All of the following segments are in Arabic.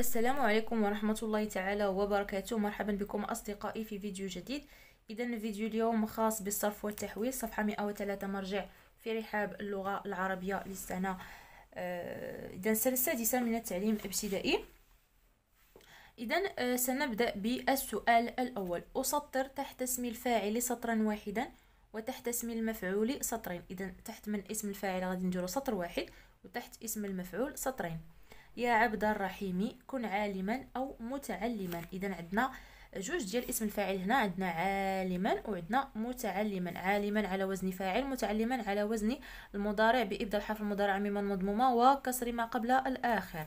السلام عليكم ورحمة الله تعالى وبركاته مرحبا بكم أصدقائي في فيديو جديد إذا فيديو اليوم خاص بالصرف والتحويل صفحة 103 مرجع في رحاب اللغة العربية للسنة آه، إذا السنة السادسة من التعليم الابتدائي إذا آه، سنبدأ بالسؤال الأول أسطر تحت اسم الفاعل سطرا واحدا وتحت اسم المفعول سطرين إذا تحت من اسم الفاعل غادي نديرو سطر واحد وتحت اسم المفعول سطرين يا عبد الرحيم كن عالما او متعلما اذا عندنا جوج ديال اسم الفاعل هنا عندنا عالما وعندنا متعلما عالما على وزن فاعل متعلما على وزن المضارع بابدا الحرف المضارع مما مضمومة وكسر ما قبل الآخر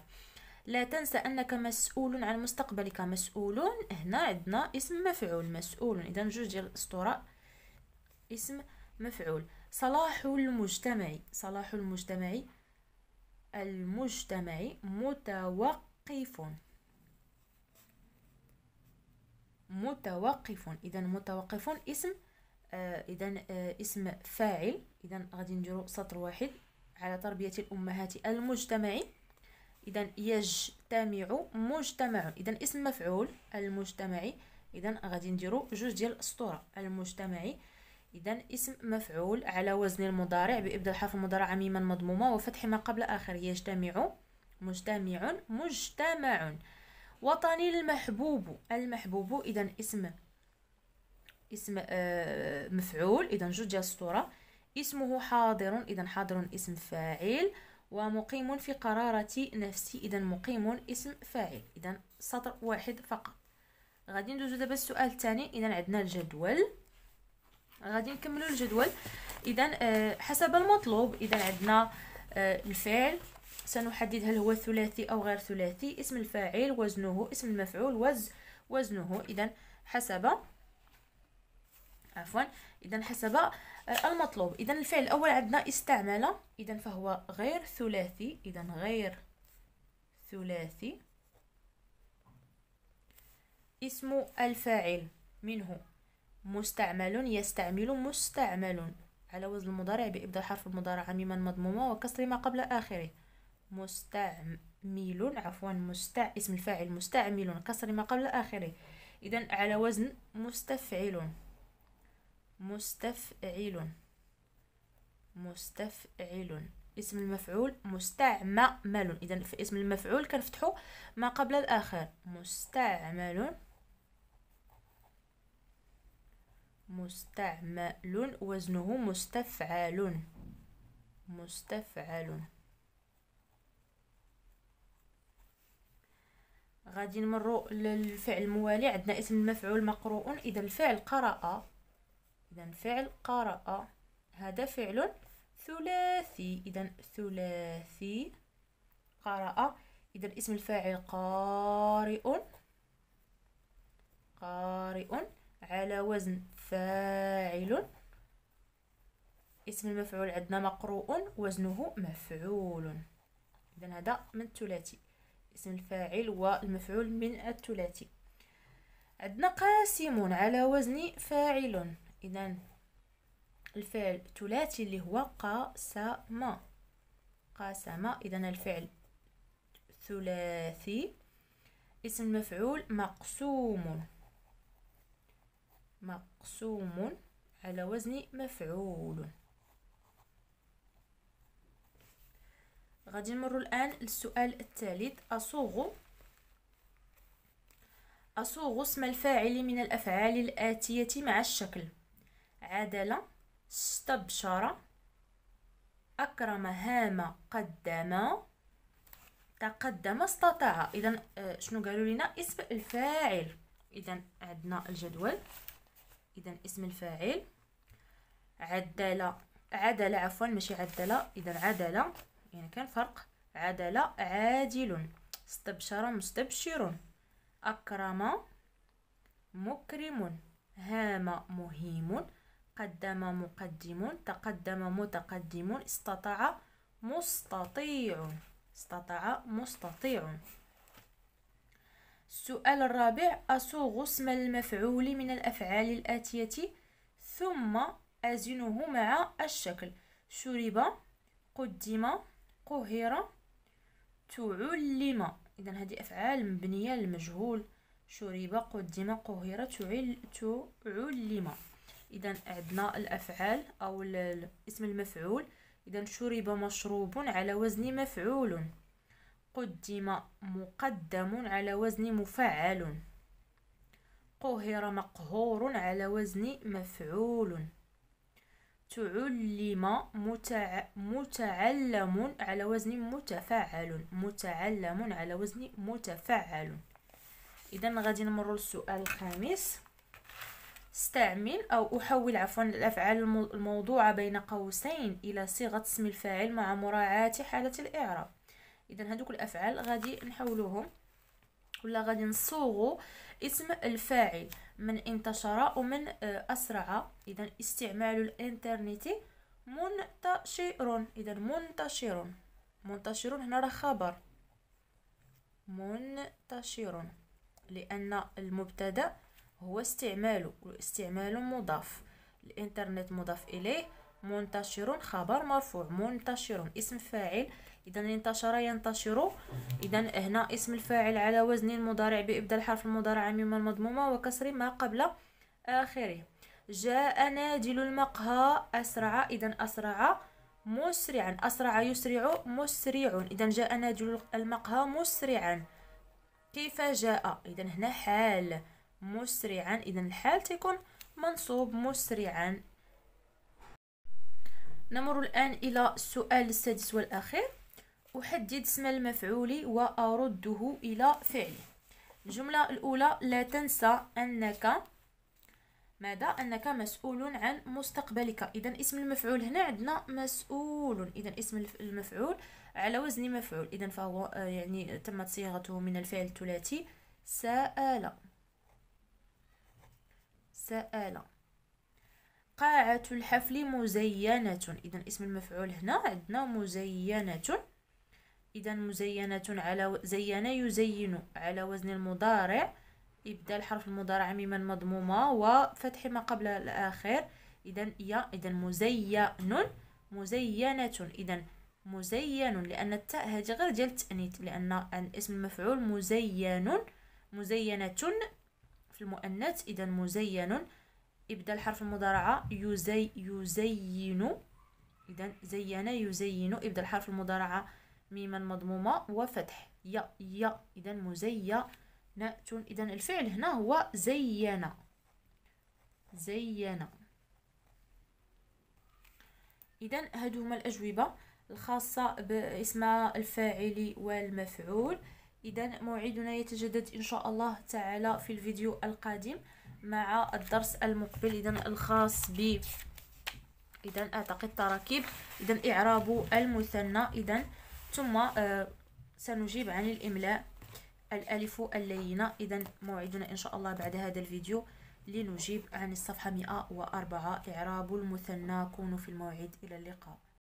لا تنسى أنك مسؤول عن مستقبلك مسؤول هنا عندنا اسم مفعول مسؤول إذا جوج ديال الأسطورة اسم مفعول صلاح المجتمع صلاح المجتمع المجتمع متوقف متوقف اذا متوقف اسم آه اذا آه اسم فاعل اذا غادي نديرو سطر واحد على تربيه الامهات المجتمع اذا يجتمع مجتمع اذا اسم مفعول المجتمعي اذا غادي نديرو جوج ديال السطور المجتمعي إذا اسم مفعول على وزن المضارع بإبداء الحرف المضارع عميما مضمومة وفتح ما قبل آخر يجتمع مجتمع مجتمع وطني المحبوب المحبوب إذا اسم اسم آه، مفعول إذا جوج السطورة اسمه حاضر إذا حاضر اسم فاعل ومقيم في قرارة نفسي إذا مقيم اسم فاعل إذا سطر واحد فقط غادي ندوزو دابا السؤال الثاني إذا عندنا الجدول غادي نكملوا الجدول اذا آه، حسب المطلوب اذا عندنا آه، الفعل سنحدد هل هو ثلاثي او غير ثلاثي اسم الفاعل وزنه اسم المفعول وز وزنه اذا حسب عفوا اذا حسب آه، المطلوب اذا الفعل الاول عندنا استعمل اذا فهو غير ثلاثي اذا غير ثلاثي اسم الفاعل منه مستعمل يستعمل مستعمل على وزن المضارع بإبداء حرف المضارع عميما مضمومة وكسر ما قبل آخره مستعمل عفوا مستع اسم الفاعل مستعمل كسر ما قبل آخره إذا على وزن مستفعل مستفعل مستفعل اسم المفعول مستعمل إذا في اسم المفعول كنفتحو ما قبل الآخر مستعمل مستعمل وزنه مستفعل مستفعل غادي نمروا للفعل الموالي عندنا اسم المفعول مقروء اذا الفعل قرأ اذا الفعل قرأ هذا فعل ثلاثي اذا ثلاثي قرأ اذا اسم الفاعل قارئ قارئ على وزن فاعل اسم المفعول عندنا مقروء وزنه مفعول اذا هذا من الثلاثي اسم الفاعل والمفعول من الثلاثي عندنا قاسم على وزن فاعل اذا الفعل ثلاثي اللي هو قاسم قاسم اذا الفعل ثلاثي اسم المفعول مقسوم مقسوم على وزن مفعول غادي نمر الآن للسؤال الثالث أصوغ أصوغ اسم الفاعل من الأفعال الآتية مع الشكل عدل استبشر أكرم هام قدم تقدم استطاع إذا آه، شنو قالوا لنا اسم الفاعل إذا عندنا الجدول اذا اسم الفاعل عدل عدل عفوا ماشي عدل اذا عدل يعني كان فرق عدل عادل استبشر مستبشر اكرم مكرم هام مهيم قدم مقدم تقدم متقدم استطاع مستطيع استطاع مستطيع السؤال الرابع أصوغ اسم المفعول من الأفعال الآتية ثم أزنه مع الشكل شرب قدم قهر تعلم إذا هذه أفعال مبنية للمجهول شرب قدم قهر تعل تعلم إذا عندنا الأفعال أو اسم المفعول إذا شرب مشروب على وزن مفعول قدم مقدم على وزن مفعل قهر مقهور على وزن مفعول تعلم متع... متعلم على وزن متفعل متعلم على وزن متفعل اذا غادي نمر للسؤال الخامس استعمل او احول عفوا الافعال الموضوعه بين قوسين الى صيغه اسم الفاعل مع مراعاه حاله الاعراب اذا هذوك الافعال غادي نحولوهم ولا غادي نصوغوا اسم الفاعل من انتشر ومن آه، اسرع اذا استعمال الانترنت منتشر اذا منتشر منتشر هنا راه خبر منتشر لان المبتدا هو استعماله استعمال مضاف الانترنت مضاف اليه منتشر خبر مرفوع منتشر اسم فاعل اذا انتشر ينتشر اذا هنا اسم الفاعل على وزن المضارع بابدال حرف المضارع مما المضمومه وكسر ما قبل اخره جاء نادل المقهى اسرع اذا اسرع مسرعا اسرع يسرع مسرع اذا جاء نادل المقهى مسرعا كيف جاء اذا هنا حال مسرعا اذا الحال تكون منصوب مسرعا نمر الآن إلى السؤال السادس والأخير أحدد اسم المفعول وأرده إلى فعله الجملة الأولى لا تنسى أنك ماذا أنك مسؤول عن مستقبلك إذا اسم المفعول هنا عندنا مسؤول إذا اسم المفعول على وزن مفعول إذا فهو آه، يعني تمت صياغته من الفعل الثلاثي سأل سأل قاعة الحفل مزينة إذا اسم المفعول هنا عندنا مزينة إذا مزينة على زين يزين على وزن المضارع ابدا الحرف المضارع مما مضمومة وفتح ما قبل الآخر إذا يا إذا مزين مزينة إذا مزين لأن التاء هذه غير ديال التأنيث لأن اسم المفعول مزين مزينة في المؤنث إذا مزين ابدا الحرف المضارعة يزي يزين إذا زين يزين ابدا الحرف المضارعة ميما مضمومة وفتح ي ي إذا مزينة إذا الفعل هنا هو زين زين إذا هادو هما الأجوبة الخاصة باسم الفاعل والمفعول إذا موعدنا يتجدد إن شاء الله تعالى في الفيديو القادم مع الدرس المقبل إذا الخاص ب إذا أعتقد تراكيب إذا إعراب المثنى إذا ثم آه، سنجيب عن الإملاء الألف اللينة إذا موعدنا إن شاء الله بعد هذا الفيديو لنجيب عن الصفحة 104 إعراب المثنى كونوا في الموعد إلى اللقاء